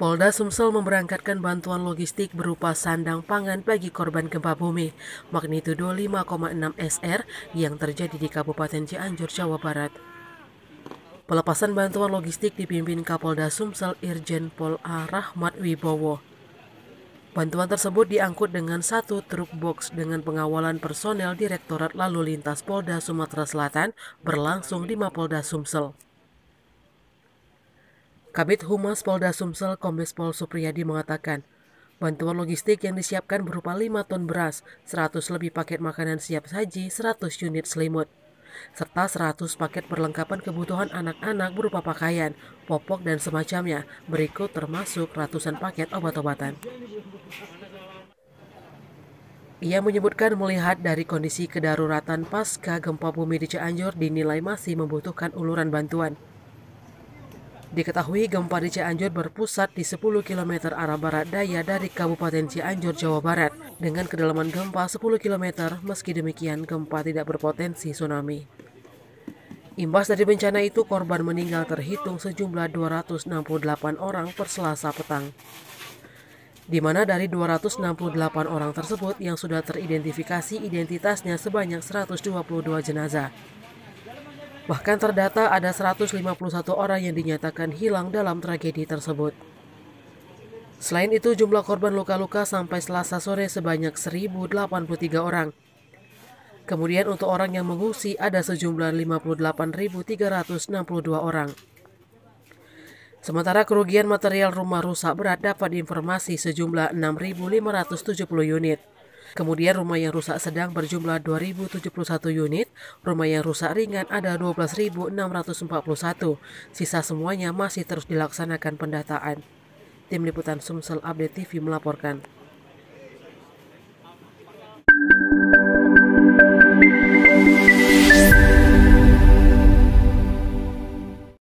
Polda Sumsel memberangkatkan bantuan logistik berupa sandang pangan bagi korban gempa bumi magnitudo 5,6 SR yang terjadi di Kabupaten Cianjur, Jawa Barat. Pelepasan bantuan logistik dipimpin Kapolda Sumsel Irjen Pol A. Rahmat Wibowo. Bantuan tersebut diangkut dengan satu truk box dengan pengawalan personel Direktorat Lalu Lintas Polda Sumatera Selatan berlangsung di Mapolda Sumsel. Kabit Humas Polda Sumsel Kombes Pol Supriyadi mengatakan, bantuan logistik yang disiapkan berupa 5 ton beras, 100 lebih paket makanan siap saji, 100 unit selimut, serta 100 paket perlengkapan kebutuhan anak-anak berupa pakaian, popok, dan semacamnya, berikut termasuk ratusan paket obat-obatan. Ia menyebutkan melihat dari kondisi kedaruratan pasca gempa bumi di Cianjur dinilai masih membutuhkan uluran bantuan. Diketahui gempa di Cianjur berpusat di 10 km arah barat daya dari Kabupaten Cianjur, Jawa Barat dengan kedalaman gempa 10 km meski demikian gempa tidak berpotensi tsunami. Imbas dari bencana itu korban meninggal terhitung sejumlah 268 orang per selasa petang. Di mana dari 268 orang tersebut yang sudah teridentifikasi identitasnya sebanyak 122 jenazah. Bahkan terdata ada 151 orang yang dinyatakan hilang dalam tragedi tersebut. Selain itu, jumlah korban luka-luka sampai selasa sore sebanyak 1.083 orang. Kemudian untuk orang yang mengungsi ada sejumlah 58.362 orang. Sementara kerugian material rumah rusak berat dapat diinformasi sejumlah 6.570 unit. Kemudian rumah yang rusak sedang berjumlah 2.071 unit, rumah yang rusak ringan ada 12.641. Sisa semuanya masih terus dilaksanakan pendataan. Tim Liputan Sumsel Update TV melaporkan.